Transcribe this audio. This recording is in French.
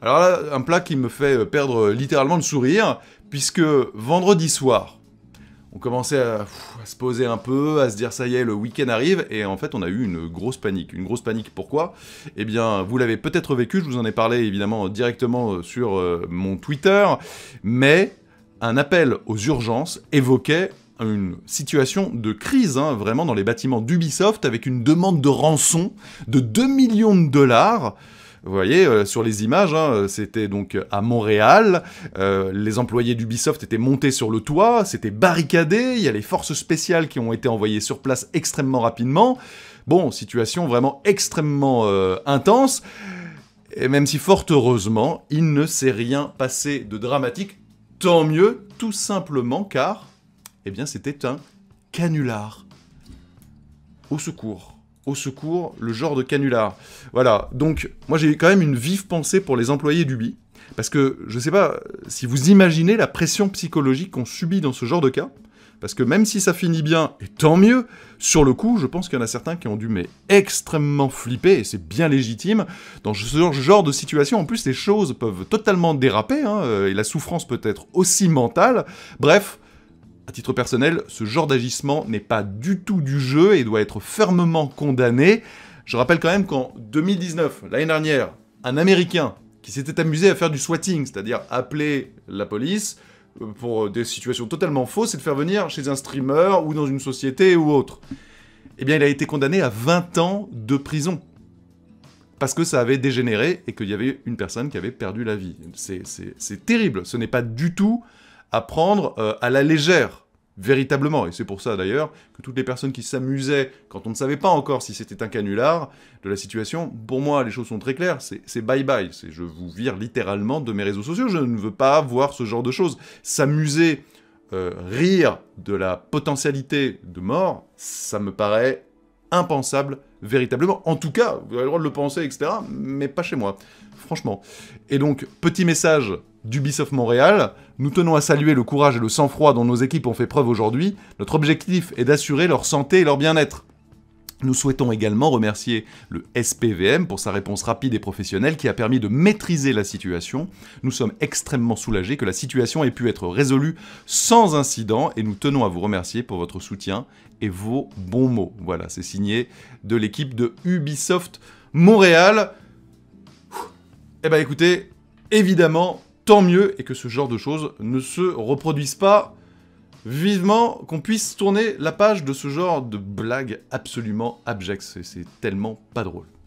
Alors là, un plat qui me fait perdre littéralement le sourire, puisque vendredi soir, on commençait à, se poser un peu, à se dire ça y est, le week-end arrive, et en fait on a eu une grosse panique. Une grosse panique pourquoi Eh bien, vous l'avez peut-être vécu, je vous en ai parlé évidemment directement euh, sur euh, mon Twitter, mais un appel aux urgences évoquait une situation de crise, hein, vraiment, dans les bâtiments d'Ubisoft, avec une demande de rançon de 2 millions de dollars. Vous voyez, euh, sur les images, hein, euh, c'était donc euh, à Montréal, les employés d'Ubisoft étaient montés sur le toit, c'était barricadé, il y a les forces spéciales qui ont été envoyées sur place extrêmement rapidement. Bon, situation vraiment extrêmement intense, et même si fort heureusement, il ne s'est rien passé de dramatique, tant mieux, tout simplement car, eh bien, c'était un canular. Au secours au secours, le genre de canular. Voilà, donc moi j'ai quand même une vive pensée pour les employés d'Ubi, parce que je sais pas si vous imaginez la pression psychologique qu'on subit dans ce genre de cas, parce que même si ça finit bien, et tant mieux, sur le coup, je pense qu'il y en a certains qui ont dû mais extrêmement flipper, et c'est bien légitime. Dans ce genre de situation, en plus, les choses peuvent totalement déraper, hein, et la souffrance peut être aussi mentale. Bref, à titre personnel, ce genre d'agissement n'est pas du tout du jeu et doit être fermement condamné. Je rappelle quand même qu'en 2019, l'année dernière, un Américain qui s'était amusé à faire du swatting, c'est-à-dire appeler la police euh, pour euh, des situations totalement fausses et de faire venir chez un streamer ou dans une société ou autre, eh bien il a été condamné à 20 ans de prison. Parce que ça avait dégénéré et qu'il y avait une personne qui avait perdu la vie. C'est terrible, ce n'est pas du tout à prendre euh, à la légère, véritablement. Et c'est pour ça d'ailleurs que toutes les personnes qui s'amusaient quand on ne savait pas encore si c'était un canular de la situation, pour moi les choses sont très claires, c'est bye bye, c'est je vous vire littéralement de mes réseaux sociaux, je ne veux pas voir ce genre de choses. S'amuser, euh, rire de la potentialité de mort, ça me paraît impensable véritablement. En tout cas, vous avez le droit de le penser, etc., mais pas chez moi, franchement. Et donc, petit message d'Ubisoft Montréal, nous tenons à saluer le courage et le sang-froid dont nos équipes ont fait preuve aujourd'hui. Notre objectif est d'assurer leur santé et leur bien-être. Nous souhaitons également remercier le SPVM pour sa réponse rapide et professionnelle qui a permis de maîtriser la situation. Nous sommes extrêmement soulagés que la situation ait pu être résolue sans incident et nous tenons à vous remercier pour votre soutien et vos bons mots. Voilà, c'est signé de l'équipe de Ubisoft Montréal. Eh bien écoutez, évidemment, tant mieux et que ce genre de choses ne se reproduisent pas. Vivement qu'on puisse tourner la page de ce genre de blague absolument abjecte, c'est tellement pas drôle.